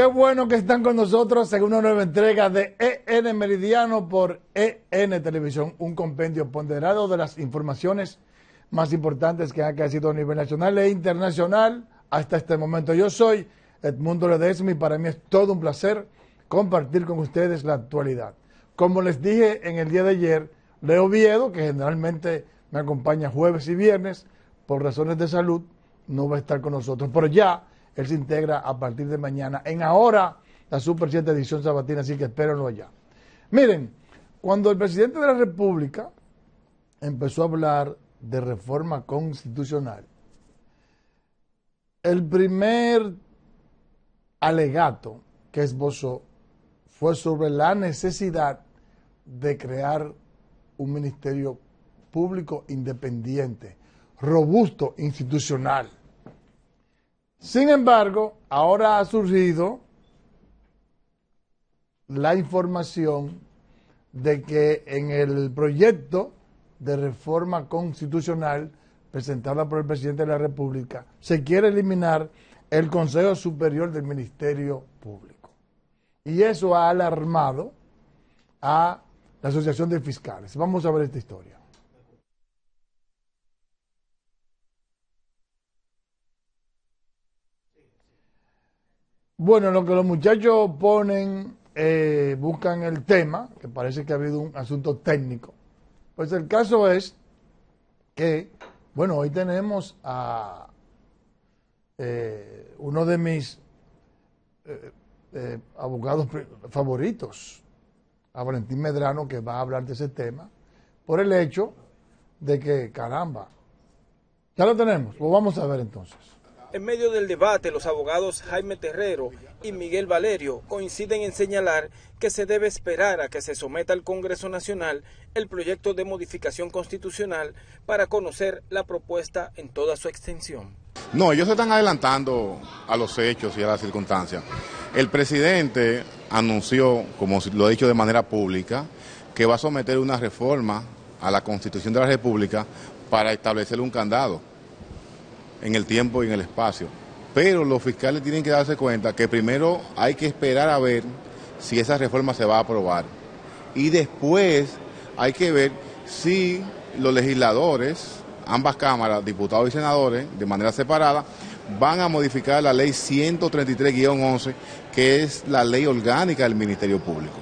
Qué bueno que están con nosotros en una nueva entrega de EN Meridiano por EN Televisión, un compendio ponderado de las informaciones más importantes que han crecido a nivel nacional e internacional hasta este momento. Yo soy Edmundo Ledesma y para mí es todo un placer compartir con ustedes la actualidad. Como les dije en el día de ayer, Leo Viedo, que generalmente me acompaña jueves y viernes, por razones de salud, no va a estar con nosotros. Pero ya él se integra a partir de mañana en ahora la Super siete edición sabatina, así que espérenlo allá. Miren, cuando el presidente de la República empezó a hablar de reforma constitucional, el primer alegato que esbozó fue sobre la necesidad de crear un ministerio público independiente, robusto, institucional. Sin embargo, ahora ha surgido la información de que en el proyecto de reforma constitucional presentada por el presidente de la República, se quiere eliminar el Consejo Superior del Ministerio Público. Y eso ha alarmado a la Asociación de Fiscales. Vamos a ver esta historia. Bueno, lo que los muchachos ponen, eh, buscan el tema, que parece que ha habido un asunto técnico. Pues el caso es que, bueno, hoy tenemos a eh, uno de mis eh, abogados favoritos, a Valentín Medrano, que va a hablar de ese tema, por el hecho de que, caramba, ya lo tenemos, lo pues vamos a ver entonces. En medio del debate, los abogados Jaime Terrero y Miguel Valerio coinciden en señalar que se debe esperar a que se someta al Congreso Nacional el proyecto de modificación constitucional para conocer la propuesta en toda su extensión. No, ellos se están adelantando a los hechos y a las circunstancias. El presidente anunció, como lo ha dicho de manera pública, que va a someter una reforma a la Constitución de la República para establecer un candado en el tiempo y en el espacio. Pero los fiscales tienen que darse cuenta que primero hay que esperar a ver si esa reforma se va a aprobar. Y después hay que ver si los legisladores, ambas cámaras, diputados y senadores, de manera separada, van a modificar la ley 133-11, que es la ley orgánica del Ministerio Público.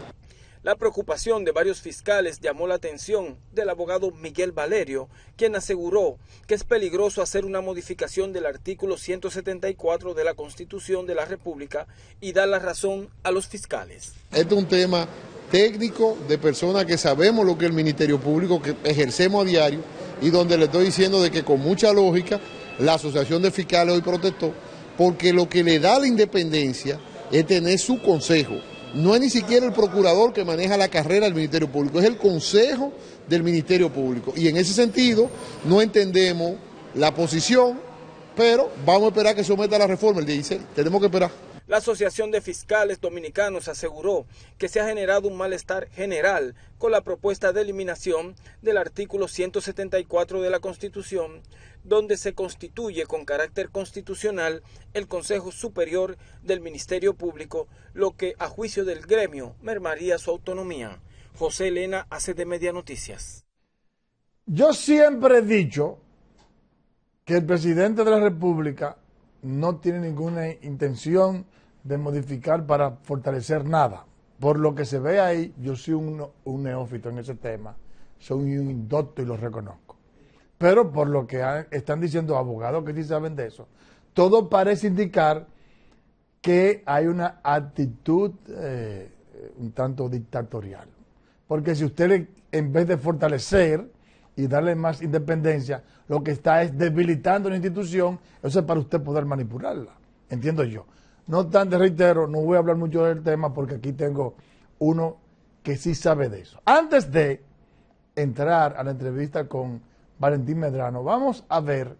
La preocupación de varios fiscales llamó la atención del abogado Miguel Valerio, quien aseguró que es peligroso hacer una modificación del artículo 174 de la Constitución de la República y dar la razón a los fiscales. Este es un tema técnico de personas que sabemos lo que el Ministerio Público que ejercemos a diario y donde le estoy diciendo de que con mucha lógica la Asociación de Fiscales hoy protestó porque lo que le da la independencia es tener su consejo no es ni siquiera el procurador que maneja la carrera del Ministerio Público, es el Consejo del Ministerio Público. Y en ese sentido no entendemos la posición, pero vamos a esperar que someta la reforma el 16. Tenemos que esperar. La Asociación de Fiscales Dominicanos aseguró que se ha generado un malestar general con la propuesta de eliminación del artículo 174 de la Constitución, donde se constituye con carácter constitucional el Consejo Superior del Ministerio Público, lo que a juicio del gremio mermaría su autonomía. José Elena hace de Media Noticias. Yo siempre he dicho que el presidente de la República no tiene ninguna intención de modificar para fortalecer nada. Por lo que se ve ahí, yo soy un, neófito en ese tema, soy un indocto y lo reconozco. Pero por lo que están diciendo abogados que sí saben de eso, todo parece indicar que hay una actitud eh, un tanto dictatorial. Porque si ustedes en vez de fortalecer, y darle más independencia, lo que está es debilitando la institución, eso es para usted poder manipularla, entiendo yo. No obstante, reitero, no voy a hablar mucho del tema porque aquí tengo uno que sí sabe de eso. Antes de entrar a la entrevista con Valentín Medrano, vamos a ver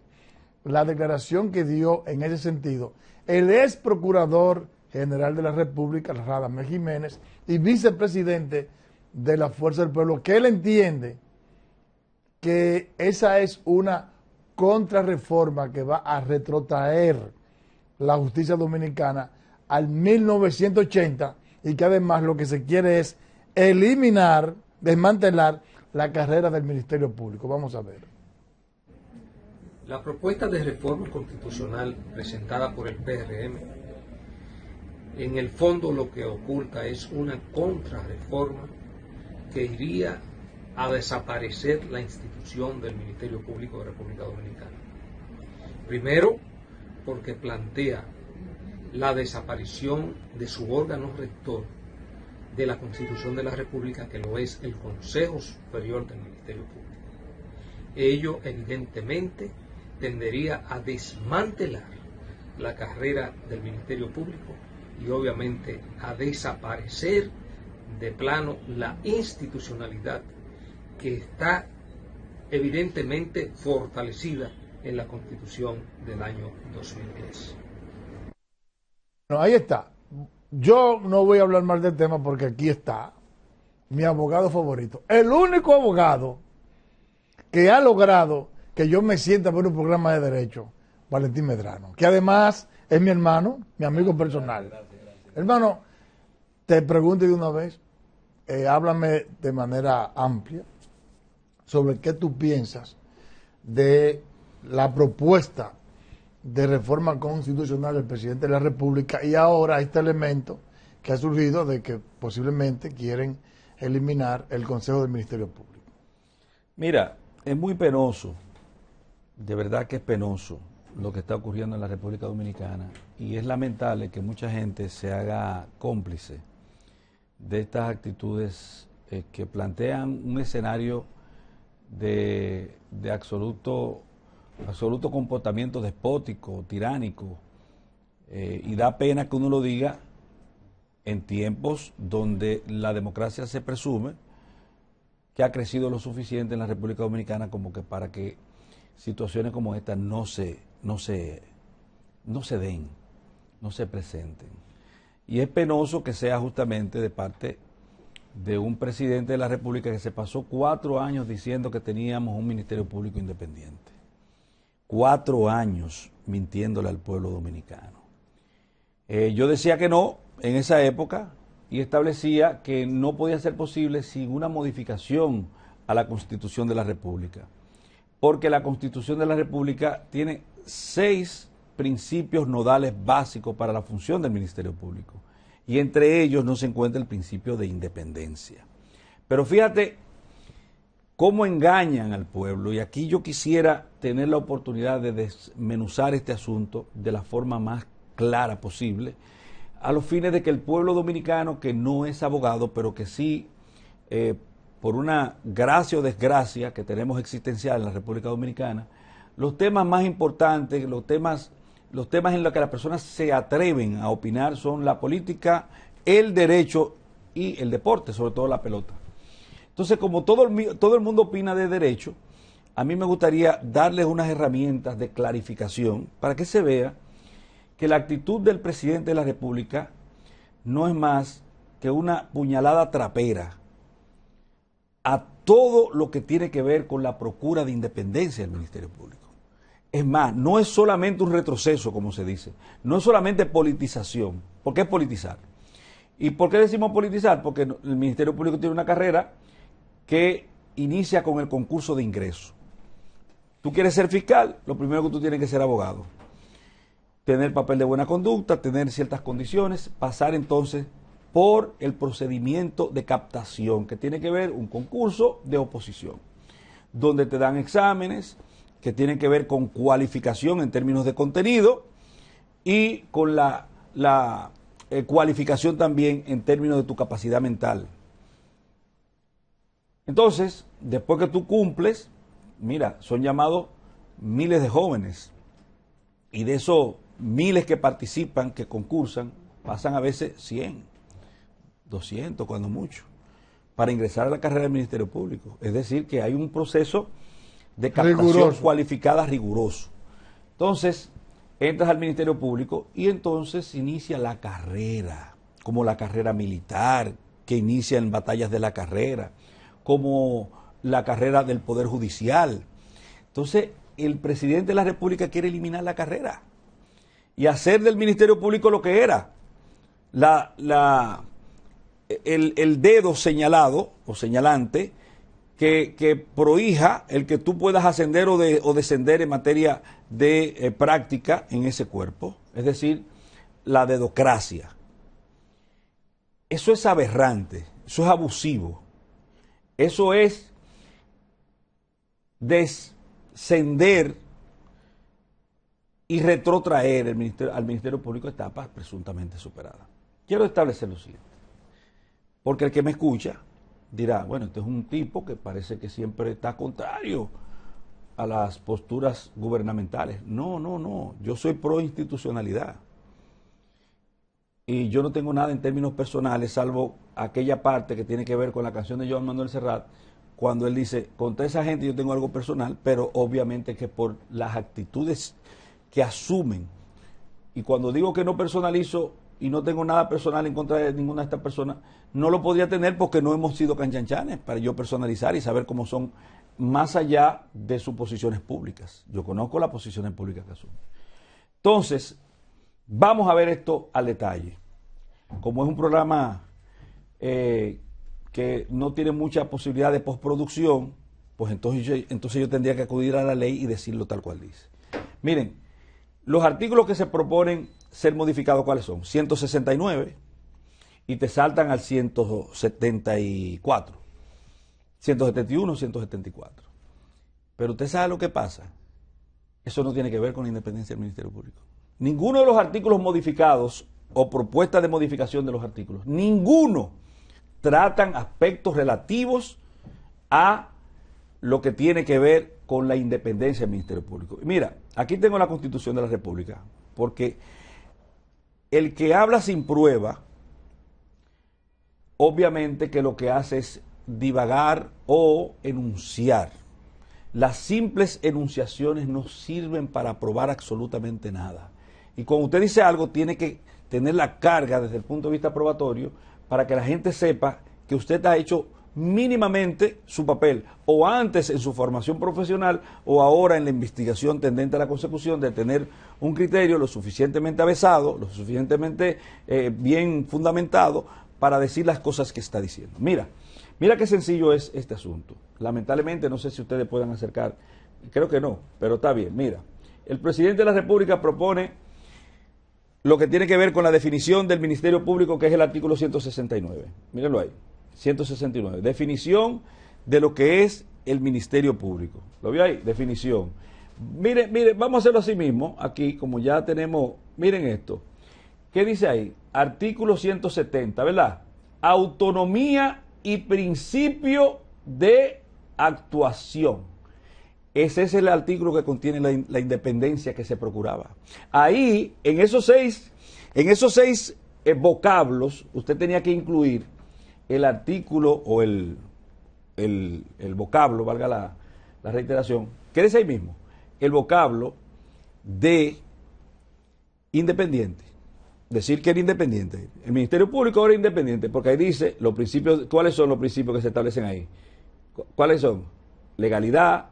la declaración que dio en ese sentido el ex procurador general de la República, Radamel Jiménez, y vicepresidente de la Fuerza del Pueblo, que él entiende que esa es una contrarreforma que va a retrotraer la justicia dominicana al 1980 y que además lo que se quiere es eliminar, desmantelar la carrera del Ministerio Público. Vamos a ver. La propuesta de reforma constitucional presentada por el PRM en el fondo lo que oculta es una contrarreforma que iría a desaparecer la institución del Ministerio Público de la República Dominicana. Primero, porque plantea la desaparición de su órgano rector de la Constitución de la República, que lo es el Consejo Superior del Ministerio Público. Ello, evidentemente, tendería a desmantelar la carrera del Ministerio Público y obviamente a desaparecer de plano la institucionalidad que está evidentemente fortalecida en la Constitución del año 2010. Bueno, ahí está. Yo no voy a hablar más del tema porque aquí está mi abogado favorito. El único abogado que ha logrado que yo me sienta por un programa de derecho, Valentín Medrano, que además es mi hermano, mi amigo personal. Hermano, te pregunto de una vez, eh, háblame de manera amplia sobre qué tú piensas de la propuesta de reforma constitucional del presidente de la República y ahora este elemento que ha surgido de que posiblemente quieren eliminar el Consejo del Ministerio Público. Mira, es muy penoso, de verdad que es penoso lo que está ocurriendo en la República Dominicana y es lamentable que mucha gente se haga cómplice de estas actitudes eh, que plantean un escenario de, absoluto, absoluto comportamiento despótico, tiránico, eh, y da pena que uno lo diga en tiempos donde la democracia se presume que ha crecido lo suficiente en la República Dominicana como que para que situaciones como esta no se, no se, no se den, no se presenten. Y es penoso que sea justamente de parte de un presidente de la República que se pasó cuatro años diciendo que teníamos un Ministerio Público independiente. Cuatro años mintiéndole al pueblo dominicano. Eh, yo decía que no en esa época y establecía que no podía ser posible sin una modificación a la Constitución de la República. Porque la Constitución de la República tiene seis principios nodales básicos para la función del Ministerio Público y entre ellos no se encuentra el principio de independencia. Pero fíjate cómo engañan al pueblo y aquí yo quisiera tener la oportunidad de desmenuzar este asunto de la forma más clara posible a los fines de que el pueblo dominicano, que no es abogado, pero que sí, eh, por una gracia o desgracia que tenemos existencial en la República Dominicana, los temas más importantes, los temas los temas en los que las personas se atreven a opinar son la política, el derecho y el deporte, sobre todo la pelota. Entonces, como todo el, todo el mundo opina de derecho, a mí me gustaría darles unas herramientas de clarificación para que se vea que la actitud del presidente de la República no es más que una puñalada trapera a todo lo que tiene que ver con la procura de independencia del Ministerio Público. Es más, no es solamente un retroceso, como se dice, no es solamente politización. ¿Por qué es politizar? ¿Y por qué decimos politizar? Porque el Ministerio Público tiene una carrera que inicia con el concurso de ingreso. Tú quieres ser fiscal, lo primero que tú tienes que ser abogado. Tener papel de buena conducta, tener ciertas condiciones, pasar entonces por el procedimiento de captación, que tiene que ver un concurso de oposición, donde te dan exámenes, que tienen que ver con cualificación en términos de contenido y con la, eh, cualificación también en términos de tu capacidad mental. Entonces, después que tú cumples, mira, son llamados miles de jóvenes y de esos miles que participan, que concursan, pasan a veces 100, 200, cuando mucho, para ingresar a la carrera del Ministerio Público. Es decir, que hay un proceso de captación cualificada riguroso. Entonces, entras al Ministerio Público y entonces inicia la carrera, como la carrera militar, que inicia en batallas de la carrera, como la carrera del Poder Judicial. Entonces, el presidente de la República quiere eliminar la carrera y hacer del Ministerio Público lo que era, la, la, el, el, dedo señalado o señalante que, prohija el que tú puedas ascender o, descender en materia de eh, práctica en ese cuerpo, es decir, la dedocracia. Eso es aberrante, eso es abusivo, eso es descender y retrotraer al Ministerio Público etapas presuntamente superadas. Quiero establecer lo siguiente, porque el que me escucha dirá, bueno, este es un tipo que parece que siempre está contrario a las posturas gubernamentales. No, no, no, yo soy pro institucionalidad. Y yo no tengo nada en términos personales, salvo aquella parte que tiene que ver con la canción de Joan Manuel Serrat, cuando él dice, contra esa gente yo tengo algo personal, pero obviamente que por las actitudes que asumen. Y cuando digo que no personalizo y no tengo nada personal en contra de ninguna de estas personas, no lo podría tener porque no hemos sido canchanchanes para yo personalizar y saber cómo son más allá de sus posiciones públicas. Yo conozco las posiciones públicas que asumen. Entonces, vamos a ver esto al detalle. Como es un programa eh, que no tiene mucha posibilidad de postproducción, pues entonces entonces yo tendría que acudir a la ley y decirlo tal cual dice. Miren, los artículos que se proponen ser modificados, ¿cuáles son? 169 y te saltan al 174, 171, 174. Pero usted sabe lo que pasa. Eso no tiene que ver con la independencia del Ministerio Público. Ninguno de los artículos modificados o propuestas de modificación de los artículos, ninguno tratan aspectos relativos a lo que tiene que ver con la independencia del Ministerio Público. Mira, aquí tengo la Constitución de la República, porque el que habla sin prueba obviamente que lo que hace es divagar o enunciar. Las simples enunciaciones no sirven para probar absolutamente nada. Y cuando usted dice algo, tiene que tener la carga desde el punto de vista probatorio para que la gente sepa que usted ha hecho mínimamente su papel, o antes en su formación profesional, o ahora en la investigación tendente a la consecución de tener un criterio lo suficientemente avesado, lo suficientemente eh, bien fundamentado para decir las cosas que está diciendo. Mira, mira qué sencillo es este asunto. Lamentablemente no sé si ustedes puedan acercar, creo que no, pero está bien. Mira, el presidente de la República propone lo que tiene que ver con la definición del Ministerio Público, que es el artículo 169. Mírenlo ahí, 169. Definición de lo que es el Ministerio Público. ¿Lo vio ahí? Definición. Mire, mire, vamos a hacerlo así mismo, aquí, como ya tenemos, miren esto. ¿Qué dice ahí? artículo 170, ¿verdad? Autonomía y principio de actuación. Ese es el artículo que contiene la, independencia que se procuraba. Ahí, en esos seis, en esos seis eh, vocablos, usted tenía que incluir el artículo o el, el, vocablo, valga la, la reiteración, que es ahí mismo, el vocablo de independiente decir que era independiente. El Ministerio Público ahora es independiente, porque ahí dice los principios, cuáles son los principios que se establecen ahí. ¿Cuáles son? Legalidad,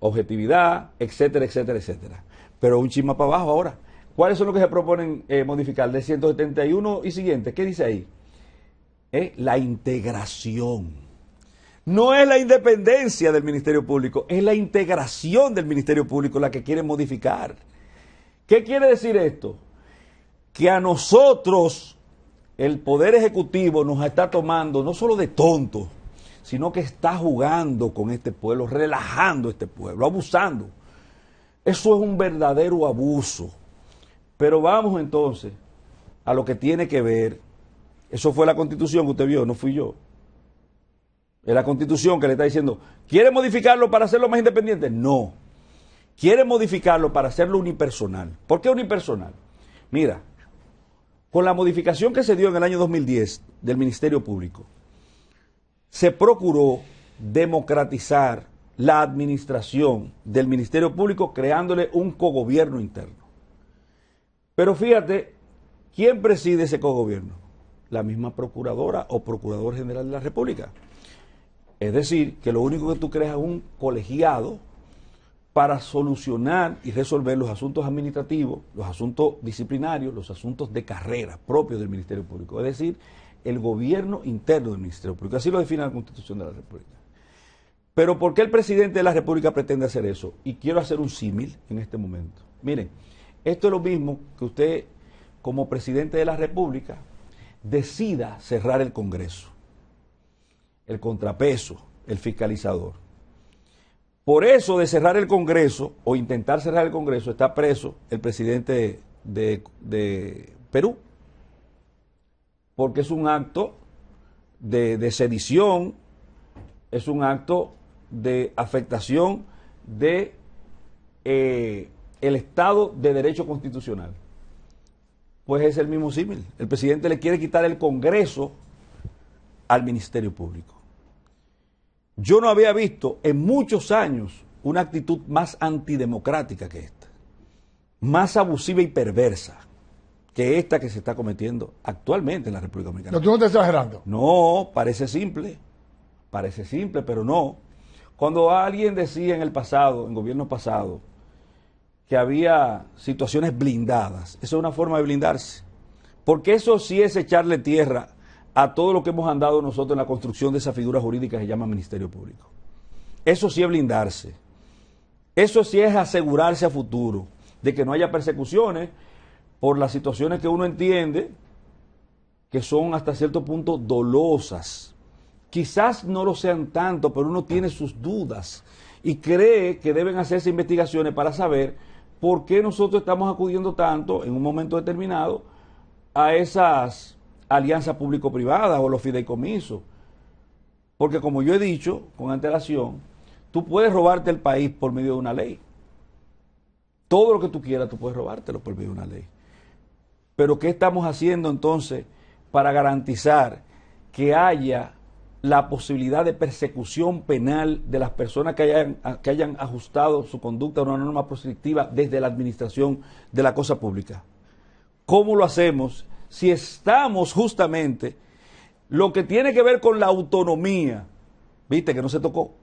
objetividad, etcétera, etcétera, etcétera. Pero un chisma para abajo ahora. ¿Cuáles son los que se proponen eh, modificar de 171 y siguiente? ¿Qué dice ahí? Es la integración. No es la independencia del Ministerio Público, es la integración del Ministerio Público la que quiere modificar. ¿Qué quiere decir esto? que a nosotros el Poder Ejecutivo nos está tomando no solo de tontos, sino que está jugando con este pueblo, relajando este pueblo, abusando. Eso es un verdadero abuso. Pero vamos entonces a lo que tiene que ver. Eso fue la constitución que usted vio, no fui yo. Es la constitución que le está diciendo, ¿quiere modificarlo para hacerlo más independiente? No. Quiere modificarlo para hacerlo unipersonal. ¿Por qué unipersonal? Mira, con la modificación que se dio en el año 2010 del Ministerio Público, se procuró democratizar la administración del Ministerio Público creándole un cogobierno interno. Pero fíjate, ¿quién preside ese cogobierno? La misma procuradora o procurador general de la República. Es decir, que lo único que tú creas es un colegiado para solucionar y resolver los asuntos administrativos, los asuntos disciplinarios, los asuntos de carrera propios del Ministerio Público, es decir, el gobierno interno del Ministerio Público. Así lo define la Constitución de la República. Pero ¿por qué el presidente de la República pretende hacer eso? Y quiero hacer un símil en este momento. Miren, esto es lo mismo que usted, como presidente de la República, decida cerrar el Congreso, el contrapeso, el fiscalizador. Por eso de cerrar el Congreso o intentar cerrar el Congreso está preso el presidente de, Perú, porque es un acto de, sedición, es un acto de afectación de eh, el Estado de Derecho Constitucional. Pues es el mismo símil. El presidente le quiere quitar el Congreso al Ministerio Público. Yo no había visto en muchos años una actitud más antidemocrática que esta, más abusiva y perversa que esta que se está cometiendo actualmente en la República Dominicana. No, tú no estás exagerando. No, parece simple, parece simple, pero no. Cuando alguien decía en el pasado, en gobierno pasado, que había situaciones blindadas, eso es una forma de blindarse, porque eso sí es echarle tierra a todo lo que hemos andado nosotros en la construcción de esa figura jurídica que se llama Ministerio Público. Eso sí es blindarse. Eso sí es asegurarse a futuro de que no haya persecuciones por las situaciones que uno entiende que son hasta cierto punto dolosas. Quizás no lo sean tanto, pero uno tiene sus dudas y cree que deben hacerse investigaciones para saber por qué nosotros estamos acudiendo tanto en un momento determinado a esas alianza público privada o los fideicomisos. Porque como yo he dicho con antelación, tú puedes robarte el país por medio de una ley. Todo lo que tú quieras tú puedes robártelo por medio de una ley. Pero ¿qué estamos haciendo entonces para garantizar que haya la posibilidad de persecución penal de las personas que hayan, que hayan ajustado su conducta a una norma proscriptiva desde la administración de la cosa pública? ¿Cómo lo hacemos si estamos justamente lo que tiene que ver con la autonomía, viste que no se tocó.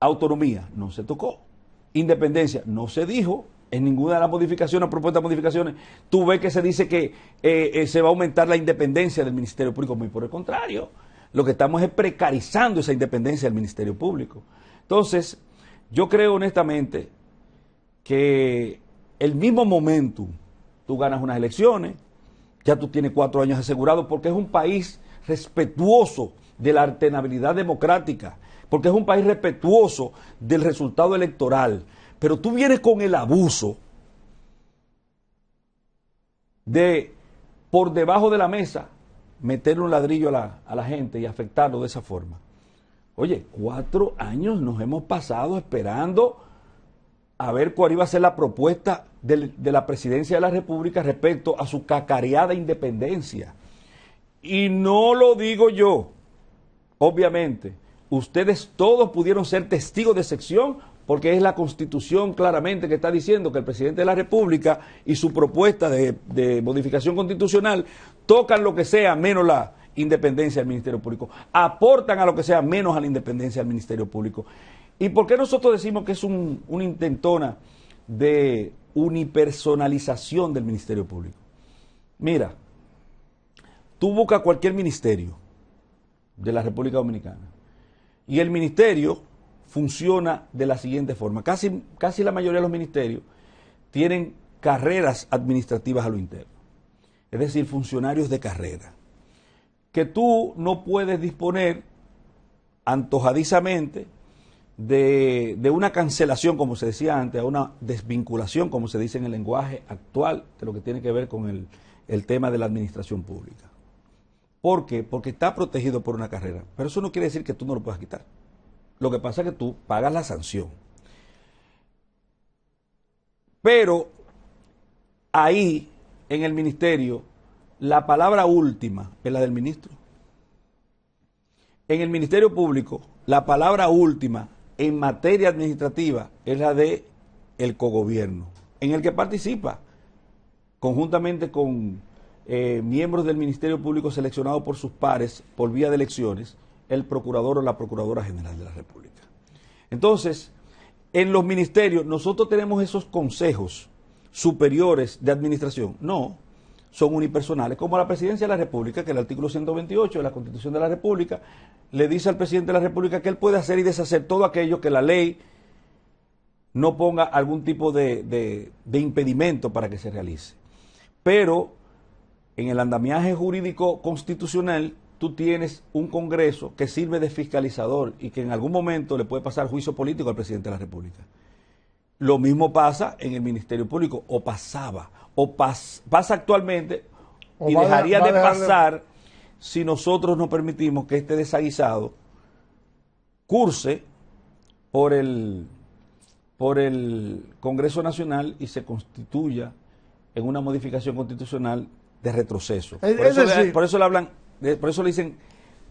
Autonomía, no se tocó. Independencia, no se dijo en ninguna de las modificaciones, propuestas de modificaciones. Tú ves que se dice que eh, eh, se va a aumentar la independencia del Ministerio Público. Muy por el contrario, lo que estamos es precarizando esa independencia del Ministerio Público. Entonces, yo creo honestamente que el mismo momento, tú ganas unas elecciones, ya tú tienes cuatro años asegurado porque es un país respetuoso de la artenabilidad democrática, porque es un país respetuoso del resultado electoral. Pero tú vienes con el abuso de por debajo de la mesa meterle un ladrillo a la, a la gente y afectarlo de esa forma. Oye, cuatro años nos hemos pasado esperando a ver cuál iba a ser la propuesta de, la presidencia de la República respecto a su cacareada independencia. Y no lo digo yo, obviamente. Ustedes todos pudieron ser testigos de sección porque es la constitución claramente que está diciendo que el presidente de la República y su propuesta de, modificación constitucional tocan lo que sea menos la independencia del Ministerio Público, aportan a lo que sea menos a la independencia del Ministerio Público. ¿Y por qué nosotros decimos que es un, una intentona de unipersonalización del Ministerio Público? Mira, tú buscas cualquier ministerio de la República Dominicana y el ministerio funciona de la siguiente forma. Casi, casi la mayoría de los ministerios tienen carreras administrativas a lo interno, es decir, funcionarios de carrera, que tú no puedes disponer antojadizamente de, una cancelación, como se decía antes, a una desvinculación, como se dice en el lenguaje actual, de lo que tiene que ver con el, el tema de la administración pública. ¿Por qué? Porque está protegido por una carrera. Pero eso no quiere decir que tú no lo puedas quitar. Lo que pasa es que tú pagas la sanción. Pero ahí, en el ministerio, la palabra última es la del ministro. En el ministerio público, la palabra última en materia administrativa es la de el cogobierno, en el que participa conjuntamente con eh, miembros del Ministerio Público seleccionados por sus pares por vía de elecciones, el procurador o la procuradora general de la República. Entonces, en los ministerios nosotros tenemos esos consejos superiores de administración. No, son unipersonales, como la presidencia de la República, que el artículo 128 de la Constitución de la República le dice al presidente de la República que él puede hacer y deshacer todo aquello que la ley no ponga algún tipo de, de impedimento para que se realice. Pero en el andamiaje jurídico constitucional tú tienes un Congreso que sirve de fiscalizador y que en algún momento le puede pasar juicio político al presidente de la República. Lo mismo pasa en el Ministerio Público, o pasaba, o pasa actualmente y dejaría de pasar si nosotros no permitimos que este desaguisado curse por el, por el Congreso Nacional y se constituya en una modificación constitucional de retroceso. por, eso le, hablan, eh, por eso le dicen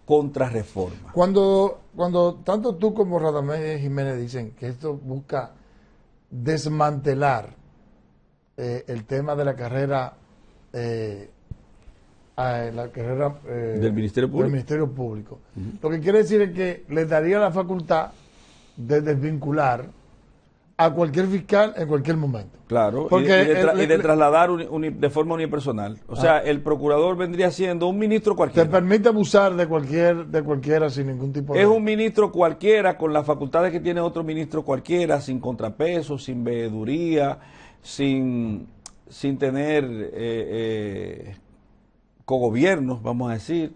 contrarreforma. Cuando, cuando tanto tú como Radamén Jiménez dicen que esto busca desmantelar eh, el tema de la carrera eh, la carrera eh, del Ministerio Público. Del Ministerio Público. Lo que quiere decir es que le daría la facultad de desvincular a cualquier fiscal en cualquier momento. Claro, Porque y, de, trasladar de forma unipersonal. O sea, ah. el procurador vendría siendo un ministro cualquiera. Te permite abusar de cualquier de cualquiera sin ningún tipo de... Es un ministro cualquiera con las facultades que tiene otro ministro cualquiera, sin contrapeso, sin veeduría, sin, sin tener eh, eh vamos a decir.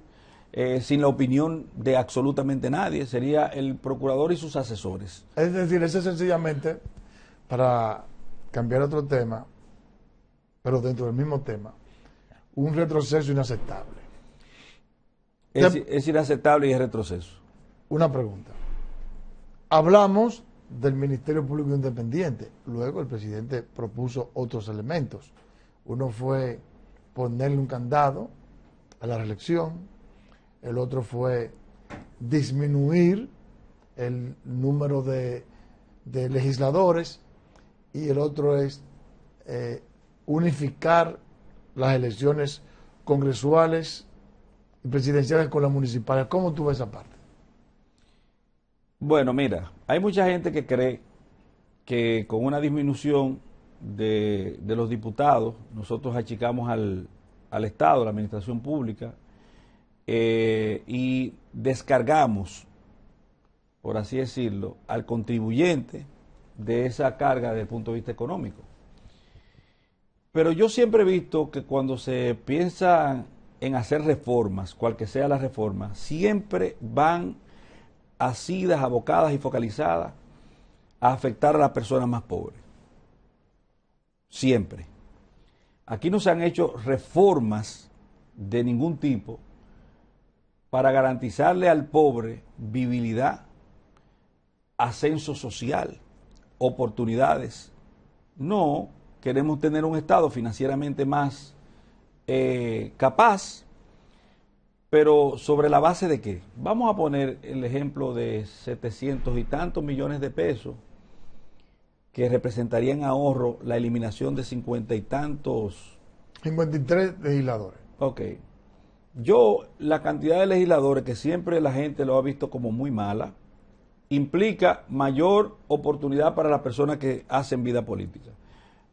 Eh, sin la opinión de absolutamente nadie, sería el procurador y sus asesores. Es decir, ese sencillamente, para cambiar otro tema, pero dentro del mismo tema, un retroceso inaceptable. es inaceptable y es retroceso. Una pregunta. Hablamos del Ministerio Público Independiente. Luego el presidente propuso otros elementos. Uno fue ponerle un candado a la reelección, el otro fue disminuir el número de, legisladores y el otro es eh, unificar las elecciones congresuales y presidenciales con las municipales. ¿Cómo tú ves esa parte? Bueno, mira, hay mucha gente que cree que con una disminución de, los diputados nosotros achicamos al, al Estado, la administración pública, eh, y descargamos, por así decirlo, al contribuyente de esa carga desde el punto de vista económico. Pero yo siempre he visto que cuando se piensa en hacer reformas, cual que sea la reforma, siempre van asidas, abocadas y focalizadas a afectar a las personas más pobres. Siempre. Aquí no se han hecho reformas de ningún tipo para garantizarle al pobre vivibilidad, ascenso social, oportunidades. No queremos tener un Estado financieramente más eh, capaz, pero sobre la base de qué? Vamos a poner el ejemplo de 700 y tantos millones de pesos que representarían ahorro la eliminación de 50 y tantos... 53 legisladores. Ok. Yo, la cantidad de legisladores que siempre la gente lo ha visto como muy mala, implica mayor oportunidad para las personas que hacen vida política.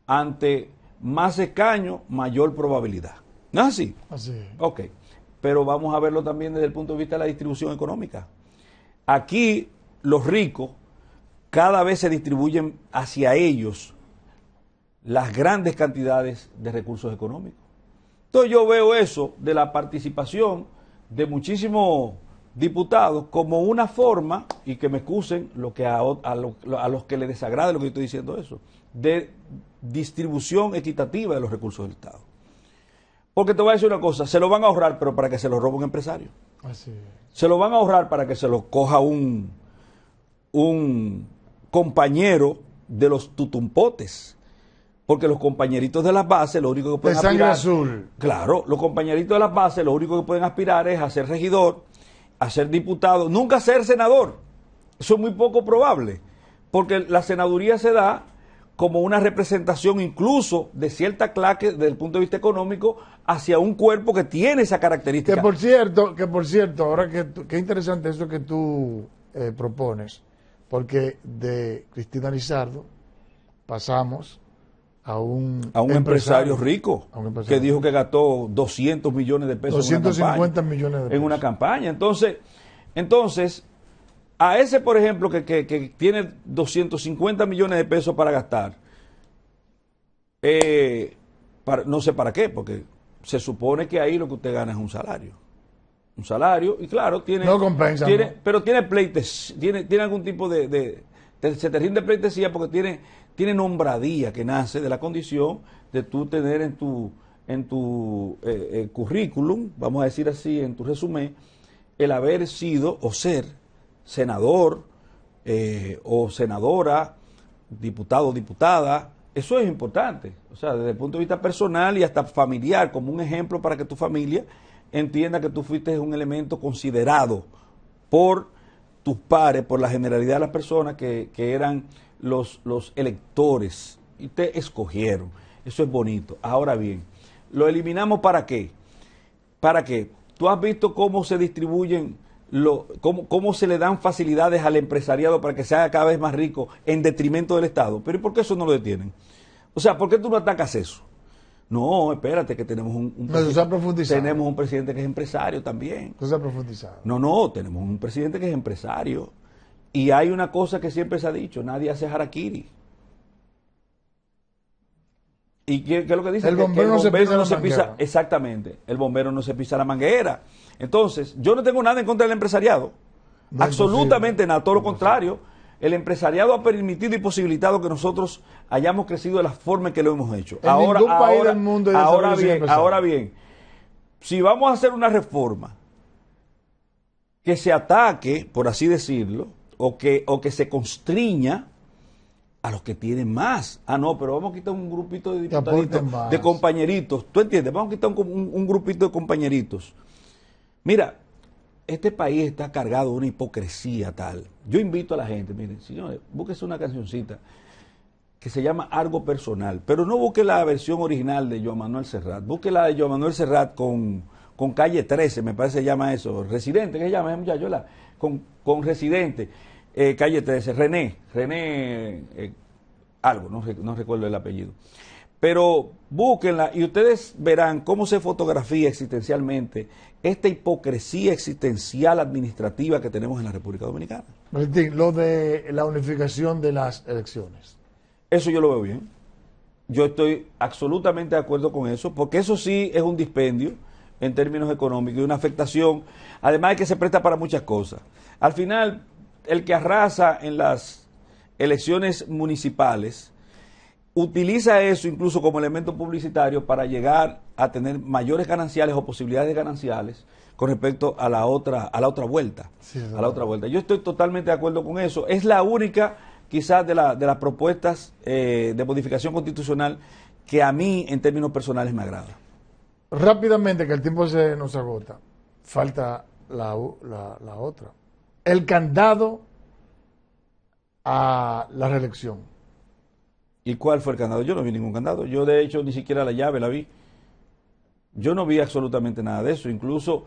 Ante más escaños, mayor probabilidad. ¿No es así? Así es. Ok. Pero vamos a verlo también desde el punto de vista de la distribución económica. Aquí, los ricos cada vez se distribuyen hacia ellos las grandes cantidades de recursos económicos. Entonces yo veo eso de la participación de muchísimos diputados como una forma, y que me excusen lo que a, los que les desagrade lo que yo estoy diciendo eso, de distribución equitativa de los recursos del Estado. Porque te voy a decir una cosa, se lo van a ahorrar, pero para que se lo robe un empresario. Así se lo van a ahorrar para que se lo coja un, un compañero de los tutumpotes porque los compañeritos de las bases lo único que pueden aspirar, Claro, los compañeritos de las bases lo único que pueden aspirar es a ser regidor, a ser diputado, nunca ser senador. Eso es muy poco probable, porque la senaduría se da como una representación incluso de cierta claque desde el punto de vista económico hacia un cuerpo que tiene esa característica. Que por cierto, que por cierto, ahora que qué interesante eso que tú eh, propones, porque de Cristina Lizardo pasamos a un, empresario, rico que dijo que gastó 200 millones de pesos en una campaña, millones en una campaña. Entonces, entonces a ese, por ejemplo, que, que, tiene 250 millones de pesos para gastar, eh, no sé para qué, porque se supone que ahí lo que usted gana es un salario. Un salario, y claro, tiene. No compensa. Pero tiene pleites, tiene, tiene algún tipo de, de, de. Se te rinde pleitesía porque tiene tiene nombradía que nace de la condición de tú tener en tu, en tu eh, eh, currículum, vamos a decir así, en tu resumen, el haber sido o ser senador eh, o senadora, diputado o diputada, eso es importante, o sea, desde el punto de vista personal y hasta familiar, como un ejemplo para que tu familia entienda que tú fuiste un elemento considerado por tus pares, por la generalidad de las personas que, que eran los, los electores y te escogieron. Eso es bonito. Ahora bien, ¿lo eliminamos para qué? ¿Para qué? Tú has visto cómo se distribuyen, lo, cómo, cómo, se le dan facilidades al empresariado para que se haga cada vez más rico en detrimento del Estado. Pero por qué eso no lo detienen? O sea, ¿por qué tú no atacas eso? No, espérate, que tenemos un, tenemos un presidente que es empresario también. Eso se No, no, tenemos un presidente que es empresario y hay una cosa que siempre se ha dicho, nadie hace harakiri. ¿Y qué, es lo que dice? El bombero, no se pisa, Exactamente, el bombero no se pisa la manguera. Entonces, yo no tengo nada en contra del empresariado. Absolutamente nada, todo lo contrario. El empresariado ha permitido y posibilitado que nosotros hayamos crecido de la forma en que lo hemos hecho. En ahora, país del mundo ahora bien, ahora bien, si vamos a hacer una reforma que se ataque, por así decirlo, o que, o que se constriña a los que tienen más. Ah, no, pero vamos a quitar un grupito de diputaditos, de compañeritos. ¿Tú entiendes? Vamos a quitar un, grupito de compañeritos. Mira, este país está cargado de una hipocresía tal. Yo invito a la gente, miren, señores, búsquese una cancioncita que se llama Algo Personal, pero no busque la versión original de Joan Manuel Serrat, busque la de Joan Manuel Serrat con, Calle 13, me parece que se llama eso, Residente, ¿qué se llama ya, Con, con Residente eh, calle 13, René, René eh, algo, no, recuerdo el apellido. Pero búsquenla y ustedes verán cómo se fotografía existencialmente esta hipocresía existencial administrativa que tenemos en la República Dominicana. Valentín, lo de la unificación de las elecciones. Eso yo lo veo bien. Yo estoy absolutamente de acuerdo con eso, porque eso sí es un dispendio en términos económicos y una afectación, además de que se presta para muchas cosas. Al final, el que arrasa en las elecciones municipales utiliza eso incluso como elemento publicitario para llegar a tener mayores gananciales o posibilidades de gananciales con respecto a la otra a la otra vuelta a la otra vuelta yo estoy totalmente de acuerdo con eso es la única quizás de, de las propuestas eh, de modificación constitucional que a mí en términos personales me agrada rápidamente que el tiempo se nos agota falta la, la, la otra el candado a la reelección. ¿Y cuál fue el candado? Yo no vi ningún candado. Yo, de hecho, ni siquiera la llave la vi. Yo no vi absolutamente nada de eso. Incluso,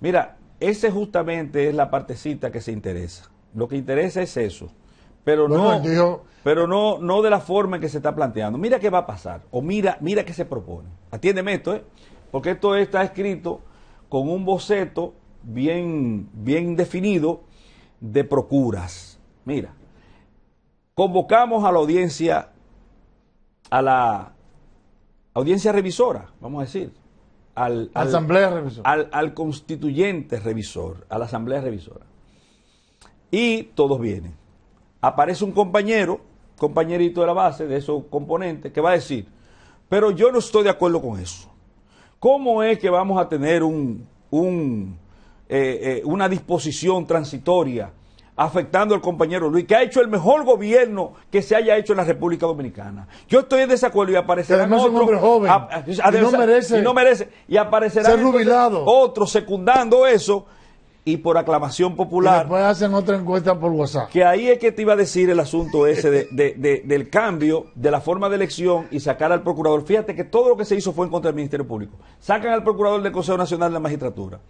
mira, ese justamente es la partecita que se interesa. Lo que interesa es eso. Pero no, pero no, no de la forma en que se está planteando. Mira qué va a pasar. O mira, mira qué se propone. Atiéndeme esto, ¿eh? Porque esto está escrito con un boceto bien, bien definido de procuras. Mira, convocamos a la audiencia, a la audiencia revisora, vamos a decir, al, asamblea al, constituyente revisor, a la asamblea revisora. Y todos vienen. Aparece un compañero, compañerito de la base, de esos componentes, que va a decir, pero yo no estoy de acuerdo con eso. ¿Cómo es que vamos a tener un, un eh, eh, una disposición transitoria afectando al compañero Luis, que ha hecho el mejor gobierno que se haya hecho en la República Dominicana. Yo estoy en desacuerdo y aparecerá otro. y no merece. Y no aparecerá otro secundando eso y por aclamación popular. después hacen otra encuesta por WhatsApp. Que ahí es que te iba a decir el asunto ese del cambio de la forma de elección y sacar al procurador. Fíjate que todo lo que se hizo fue en contra del Ministerio Público. Sacan al procurador del Consejo Nacional de la Magistratura.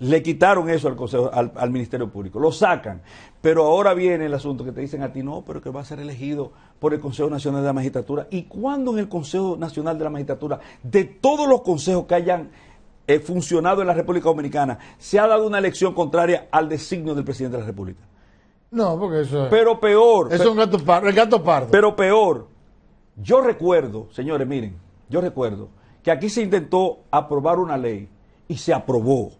Le quitaron eso al, Consejo, al, Ministerio Público, lo sacan. Pero ahora viene el asunto que te dicen a ti, no, pero que va a ser elegido por el Consejo Nacional de la Magistratura. ¿Y cuándo en el Consejo Nacional de la Magistratura, de todos los consejos que hayan eh, funcionado en la República Dominicana, se ha dado una elección contraria al designio del presidente de la República? No, porque eso es. Pero peor. Eso es un gato pardo. Pero peor. Yo recuerdo, señores, miren, yo recuerdo que aquí se intentó aprobar una ley y se aprobó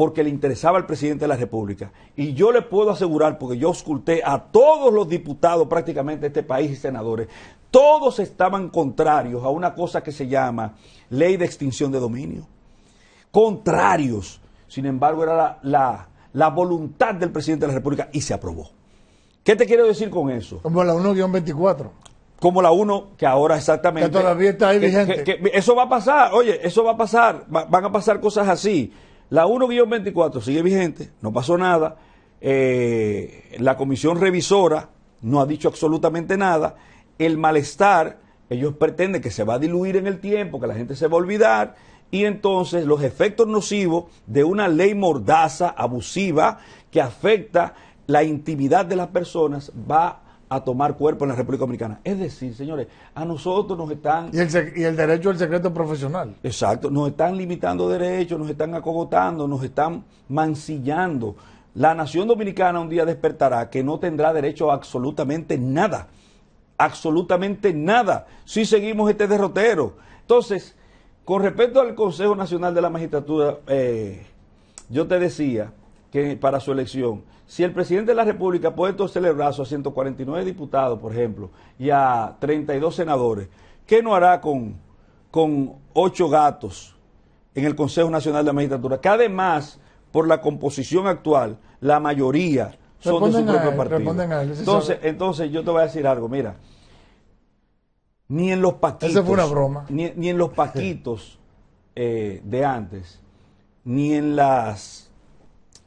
porque le interesaba al presidente de la República. Y yo le puedo asegurar, porque yo ausculté a todos los diputados prácticamente de este país y senadores, todos estaban contrarios a una cosa que se llama ley de extinción de dominio. Contrarios. Sin embargo, era la, voluntad del presidente de la República y se aprobó. ¿Qué te quiero decir con eso? Como la 1-24 como la 1, que ahora exactamente... Que todavía está ahí vigente. eso va a pasar, oye, eso va a pasar, van a pasar cosas así. La 1-24 sigue vigente, no pasó nada. Eh, la comisión revisora no ha dicho absolutamente nada. El malestar, ellos pretenden que se va a diluir en el tiempo, que la gente se va a olvidar. Y entonces los efectos nocivos de una ley mordaza, abusiva, que afecta la intimidad de las personas, va a a tomar cuerpo en la República Dominicana. Es decir, señores, a nosotros nos están... Y el, derecho al secreto profesional. Exacto, nos están limitando derechos, nos están acogotando, nos están mancillando. La nación dominicana un día despertará que no tendrá derecho a absolutamente nada, absolutamente nada, si seguimos este derrotero. Entonces, con respecto al Consejo Nacional de la Magistratura, eh, yo te decía que para su elección. Si el presidente de la República puede torcerle a 149 diputados, por ejemplo, y a 32 senadores, ¿qué no hará con, con gatos en el Consejo Nacional de la Magistratura? Que además, por la composición actual, la mayoría son de su propio partido. entonces, entonces, yo te voy a decir algo, mira, ni en los paquitos, fue una broma. Ni, en los paquitos eh, de antes, ni en las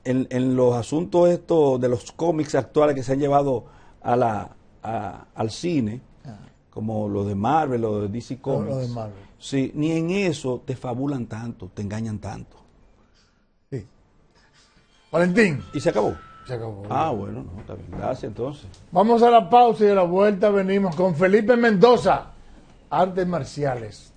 en, los asuntos estos de los cómics actuales que se han llevado a la, al cine, ah. como los de Marvel, los de DC Comics, Sí, ni en eso te fabulan tanto, te engañan tanto. Sí. Valentín. Y se acabó. Se acabó. Ah, bueno, Gracias entonces. Vamos a la pausa y a la vuelta venimos con Felipe Mendoza, Artes Marciales.